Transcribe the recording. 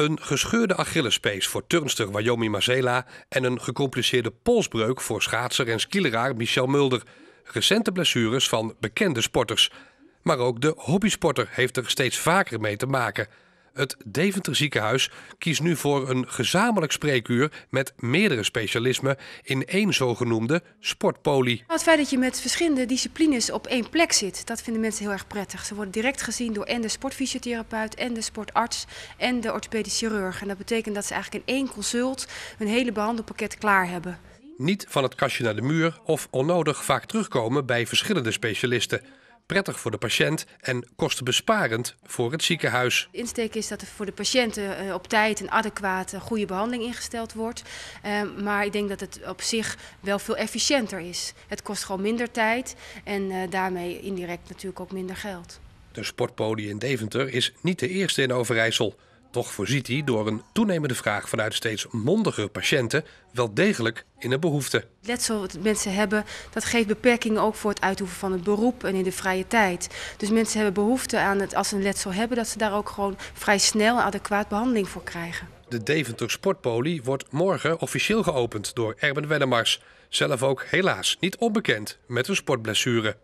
Een gescheurde Achillespees voor turnster Wayomi Mazela en een gecompliceerde polsbreuk voor schaatser en skileraar Michel Mulder. Recente blessures van bekende sporters. Maar ook de hobbysporter heeft er steeds vaker mee te maken. Het Deventer ziekenhuis kiest nu voor een gezamenlijk spreekuur met meerdere specialismen in één zogenoemde sportpolie. Nou, het feit dat je met verschillende disciplines op één plek zit, dat vinden mensen heel erg prettig. Ze worden direct gezien door en de sportfysiotherapeut en de sportarts en de orthopedisch chirurg. En dat betekent dat ze eigenlijk in één consult hun hele behandelpakket klaar hebben. Niet van het kastje naar de muur of onnodig vaak terugkomen bij verschillende specialisten prettig voor de patiënt en kostenbesparend voor het ziekenhuis. insteek is dat er voor de patiënten eh, op tijd een adequate, goede behandeling ingesteld wordt. Ehm, maar ik denk dat het op zich wel veel efficiënter is. Het kost gewoon minder tijd en eh, daarmee indirect natuurlijk ook minder geld. De sportpodium in Deventer is niet de eerste in Overijssel. Toch voorziet hij door een toenemende vraag vanuit steeds mondiger patiënten wel degelijk in een behoefte. Letsel wat mensen hebben, dat geeft beperkingen ook voor het uitoefenen van het beroep en in de vrije tijd. Dus mensen hebben behoefte aan het, als ze een letsel hebben, dat ze daar ook gewoon vrij snel en adequaat behandeling voor krijgen. De Deventer Sportpoli wordt morgen officieel geopend door Erben Wellemars. Zelf ook helaas niet onbekend met een sportblessure.